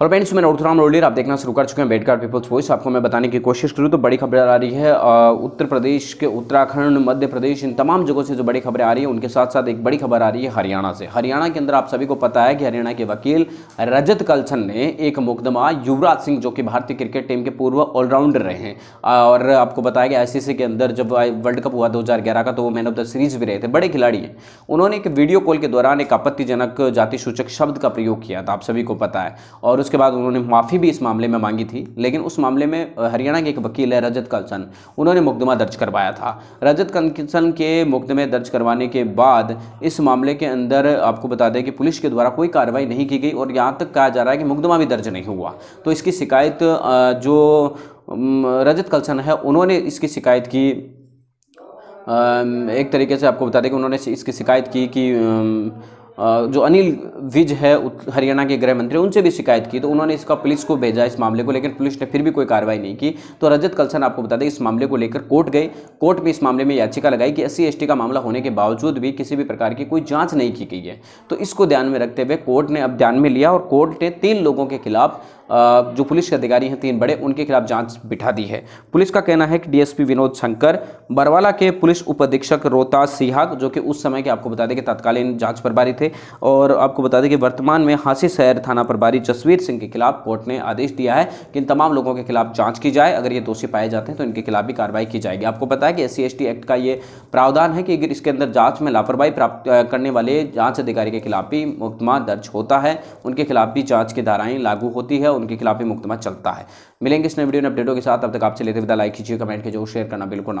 और फ्रेंड्स मैंने उर्थराम रोलियर आप देखना शुरू कर चुके हैं बेटकार पीपल्स वॉइस आपको मैं बताने की कोशिश करूँ तो बड़ी खबर आ रही है उत्तर प्रदेश के उत्तराखंड मध्य प्रदेश इन तमाम जगहों से जो बड़ी खबरें आ रही है उनके साथ साथ एक बड़ी खबर आ रही है हरियाणा से हरियाणा के अंदर आप सभी को पता है कि हरियाणा के वकील रजत कलसन ने एक मुकदमा युवराज सिंह जो कि भारतीय क्रिकेट टीम के पूर्व ऑलराउंडर रहे हैं और आपको बताया गया आईसीसी के अंदर जब वर्ल्ड कप हुआ दो का तो वो मैन ऑफ द सीरीज भी रहे थे बड़े खिलाड़ी हैं उन्होंने एक वीडियो कॉल के दौरान एक आपत्तिजनक जाति सूचक शब्द का प्रयोग किया था आप सभी को पता है और उसके बाद उन्होंने माफ़ी भी इस मामले में मांगी थी लेकिन उस मामले में हरियाणा के एक वकील है रजत कंसन उन्होंने मुकदमा दर्ज करवाया था रजत कंसन के मुकदमे दर्ज करवाने के बाद इस मामले के अंदर आपको बता दें कि पुलिस के द्वारा कोई कार्रवाई नहीं की गई और यहाँ तक कहा जा रहा है कि मुकदमा भी दर्ज नहीं हुआ तो इसकी शिकायत जो रजत कलसन है उन्होंने इसकी शिकायत की एक तरीके से आपको बता दें कि उन्होंने इसकी शिकायत की कि जो अनिल विज है हरियाणा के गृह मंत्री उनसे भी शिकायत की तो उन्होंने इसका पुलिस को भेजा इस मामले को लेकिन पुलिस ने फिर भी कोई कार्रवाई नहीं की तो रजत कलसन आपको बता दें इस मामले को लेकर कोर्ट गए कोर्ट में इस मामले में याचिका लगाई कि एस सी का मामला होने के बावजूद भी किसी भी प्रकार की कोई जाँच नहीं की गई है तो इसको ध्यान में रखते हुए कोर्ट ने अब ध्यान में लिया और कोर्ट ने तीन लोगों के खिलाफ जो पुलिस के अधिकारी हैं तीन बड़े उनके खिलाफ जांच बिठा दी है पुलिस का कहना है कि डीएसपी विनोद शंकर बरवाला के पुलिस उप अधीक्षक रोहताज सिहाग जो कि उस समय के आपको बता दें कि तत्कालीन जांच प्रभारी थे होंगे और आपको बता दें कि वर्तमान में हांसी शहर थाना प्रभारी जसवीर सिंह के खिलाफ कोर्ट ने आदेश दिया है कि इन तमाम लोगों के खिलाफ जांच की जाए अगर ये दोषी पाए जाते हैं तो इनके खिलाफ भी कार्रवाई की जाएगी आपको पता है कि एस सी एक्ट का ये प्रावधान है कि अगर इसके अंदर जाँच में लापरवाही प्राप्त करने वाले जाँच अधिकारी के खिलाफ भी मुकदमा दर्ज होता है उनके खिलाफ भी जाँच की धाराएँ लागू होती है उनके खिलाफ भी मुकदमा चलता है मिलेंगे इस नए वीडियो में अपडेटों के साथ अब तक आपसे लेते विदा लाइक कीजिए कमेंट कीजिए शेयर करना बिल्कुल